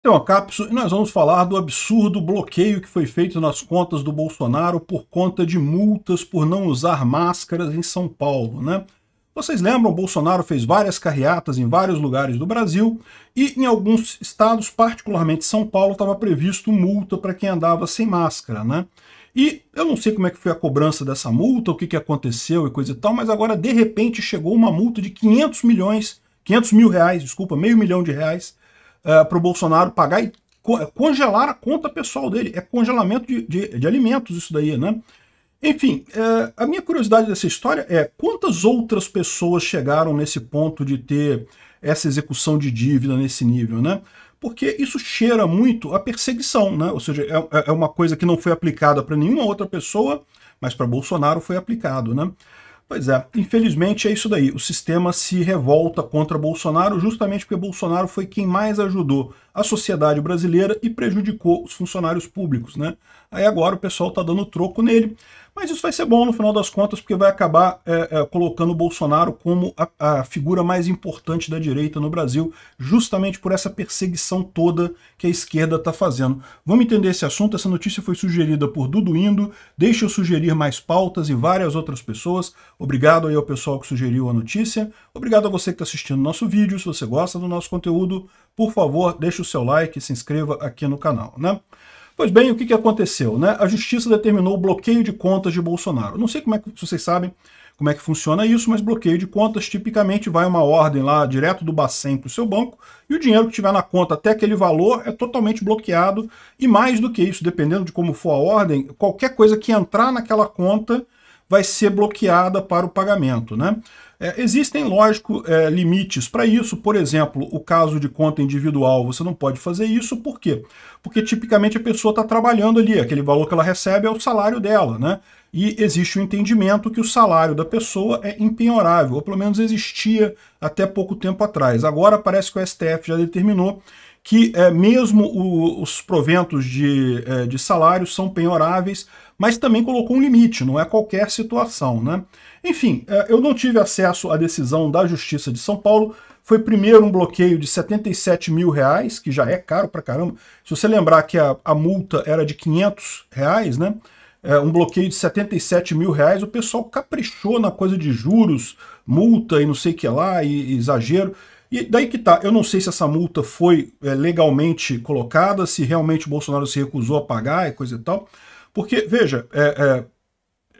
Então, Capso, nós vamos falar do absurdo bloqueio que foi feito nas contas do Bolsonaro por conta de multas por não usar máscaras em São Paulo, né? Vocês lembram, Bolsonaro fez várias carreatas em vários lugares do Brasil e em alguns estados, particularmente São Paulo, estava previsto multa para quem andava sem máscara, né? E eu não sei como é que foi a cobrança dessa multa, o que, que aconteceu e coisa e tal, mas agora, de repente, chegou uma multa de 500 milhões, 500 mil reais, desculpa, meio milhão de reais, é, para o Bolsonaro pagar e congelar a conta pessoal dele. É congelamento de, de, de alimentos isso daí, né? Enfim, é, a minha curiosidade dessa história é quantas outras pessoas chegaram nesse ponto de ter essa execução de dívida nesse nível, né? Porque isso cheira muito a perseguição, né? Ou seja, é, é, é uma coisa que não foi aplicada para nenhuma outra pessoa, mas para Bolsonaro foi aplicado, né? Pois é, infelizmente é isso daí. O sistema se revolta contra Bolsonaro justamente porque Bolsonaro foi quem mais ajudou a sociedade brasileira e prejudicou os funcionários públicos, né? Aí agora o pessoal tá dando troco nele. Mas isso vai ser bom no final das contas, porque vai acabar é, é, colocando o Bolsonaro como a, a figura mais importante da direita no Brasil, justamente por essa perseguição toda que a esquerda tá fazendo. Vamos entender esse assunto. Essa notícia foi sugerida por Dudu Indo. Deixa eu sugerir mais pautas e várias outras pessoas. Obrigado aí ao pessoal que sugeriu a notícia. Obrigado a você que está assistindo nosso vídeo. Se você gosta do nosso conteúdo, por favor, deixe o seu like e se inscreva aqui no canal, né? Pois bem, o que, que aconteceu? Né? A justiça determinou o bloqueio de contas de Bolsonaro. Não sei como é que vocês sabem como é que funciona isso, mas bloqueio de contas tipicamente vai uma ordem lá direto do Bacen para o seu banco e o dinheiro que tiver na conta até aquele valor é totalmente bloqueado e mais do que isso, dependendo de como for a ordem, qualquer coisa que entrar naquela conta vai ser bloqueada para o pagamento. Né? É, existem, lógico, é, limites para isso. Por exemplo, o caso de conta individual, você não pode fazer isso. Por quê? Porque tipicamente a pessoa está trabalhando ali, aquele valor que ela recebe é o salário dela, né? E existe o entendimento que o salário da pessoa é impenhorável ou pelo menos existia até pouco tempo atrás. Agora parece que o STF já determinou que é, mesmo o, os proventos de, é, de salário são penhoráveis, mas também colocou um limite, não é qualquer situação. Né? Enfim, é, eu não tive acesso à decisão da Justiça de São Paulo, foi primeiro um bloqueio de 77 mil reais, que já é caro pra caramba. Se você lembrar que a, a multa era de 500 reais, né? É, um bloqueio de 77 mil reais, o pessoal caprichou na coisa de juros, multa e não sei o que lá, e, e exagero. E daí que tá, eu não sei se essa multa foi é, legalmente colocada, se realmente o Bolsonaro se recusou a pagar e coisa e tal, porque, veja, é, é,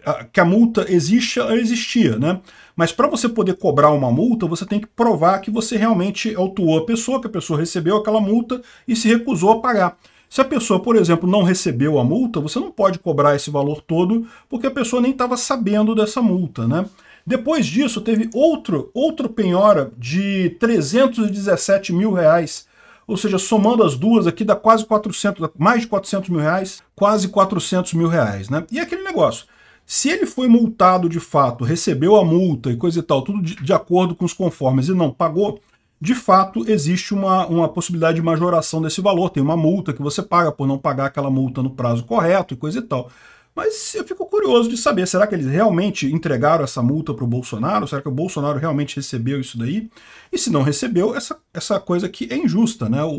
a, que a multa existe, ela existia, né? Mas para você poder cobrar uma multa, você tem que provar que você realmente autuou a pessoa, que a pessoa recebeu aquela multa e se recusou a pagar. Se a pessoa, por exemplo, não recebeu a multa, você não pode cobrar esse valor todo, porque a pessoa nem estava sabendo dessa multa, né? Depois disso, teve outro, outro penhora de 317 mil reais. Ou seja, somando as duas aqui, dá quase 400, mais de 400 mil reais, quase 400 mil reais, né? E aquele negócio, se ele foi multado de fato, recebeu a multa e coisa e tal, tudo de, de acordo com os conformes e não pagou, de fato existe uma, uma possibilidade de majoração desse valor, tem uma multa que você paga por não pagar aquela multa no prazo correto e coisa e tal. Mas eu fico curioso de saber, será que eles realmente entregaram essa multa para o Bolsonaro? Será que o Bolsonaro realmente recebeu isso daí? E se não recebeu, essa, essa coisa que é injusta, né? O,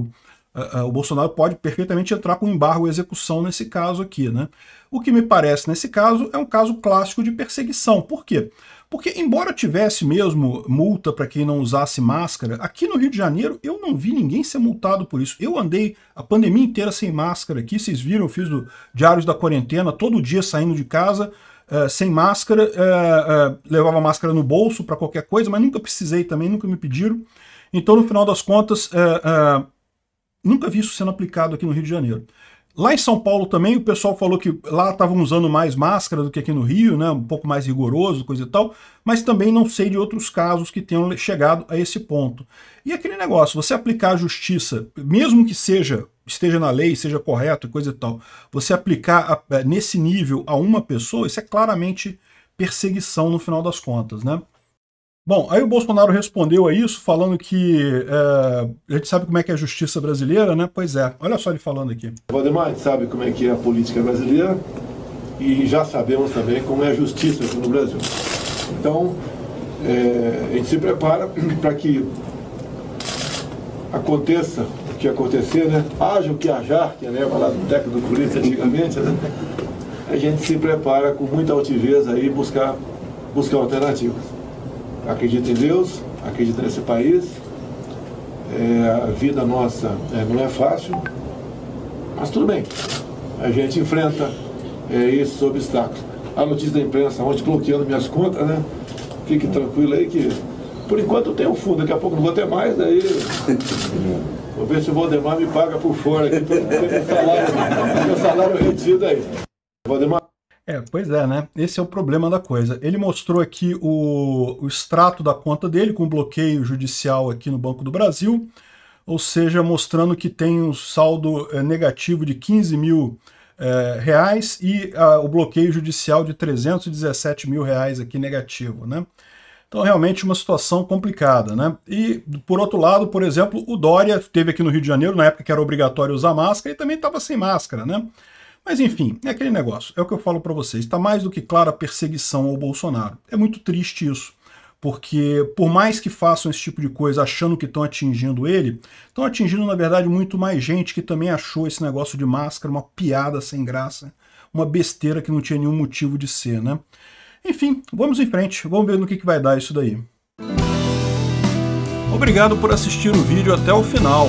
o, a, a, o Bolsonaro pode perfeitamente entrar com embargo e execução nesse caso aqui, né? O que me parece, nesse caso, é um caso clássico de perseguição. Por quê? Porque, embora tivesse mesmo multa para quem não usasse máscara, aqui no Rio de Janeiro eu não vi ninguém ser multado por isso. Eu andei a pandemia inteira sem máscara aqui, vocês viram, eu fiz do Diários da Quarentena, todo dia saindo de casa, Uh, sem máscara, uh, uh, levava máscara no bolso para qualquer coisa, mas nunca precisei também, nunca me pediram. Então, no final das contas, nunca vi isso sendo aplicado aqui no Rio de Janeiro. Lá em São Paulo também o pessoal falou que lá estavam usando mais máscara do que aqui no Rio, né? Um pouco mais rigoroso, coisa e tal. Mas também não sei de outros casos que tenham chegado a esse ponto. E aquele negócio, você aplicar a justiça, mesmo que seja esteja na lei, seja correto e coisa e tal, você aplicar a, eh, nesse nível a uma pessoa, isso é claramente perseguição no final das contas, né? Bom, aí o Bolsonaro respondeu a isso falando que é, a gente sabe como é que é a justiça brasileira, né? Pois é, olha só ele falando aqui. Valdemar, sabe como é que é a política brasileira e já sabemos também como é a justiça aqui no Brasil. Então, é, a gente se prepara para que aconteça o que acontecer, né? Haja o que ajar, que é, né? lá do técnico do Corinthians antigamente, né? A gente se prepara com muita altivez aí buscar, buscar alternativas acredita em Deus, acredita nesse país. É, a vida nossa é, não é fácil, mas tudo bem. A gente enfrenta é, esses obstáculos. A notícia da imprensa ontem bloqueando minhas contas, né? Fique tranquilo aí que por enquanto eu tenho fundo, daqui a pouco não vou ter mais, daí. Né? Vou ver se o Valdemar me paga por fora aqui, todo meu salário, meu salário retido aí. Valdemar. É, pois é, né? Esse é o problema da coisa. Ele mostrou aqui o, o extrato da conta dele com bloqueio judicial aqui no Banco do Brasil, ou seja, mostrando que tem um saldo é, negativo de 15 mil é, reais e a, ah, o bloqueio judicial de 317 mil reais aqui negativo, né? Então, realmente uma situação complicada, né? E, por outro lado, por exemplo, o Dória teve aqui no Rio de Janeiro, na época que era obrigatório usar máscara, e também estava sem máscara, né? Mas enfim, é aquele negócio, é o que eu falo para vocês, está mais do que clara a perseguição ao Bolsonaro. É muito triste isso, porque por mais que façam esse tipo de coisa achando que estão atingindo ele, estão atingindo na verdade muito mais gente que também achou esse negócio de máscara uma piada sem graça, uma besteira que não tinha nenhum motivo de ser, né? Enfim, vamos em frente, vamos ver no que, que vai dar isso daí. Obrigado por assistir o vídeo até o final.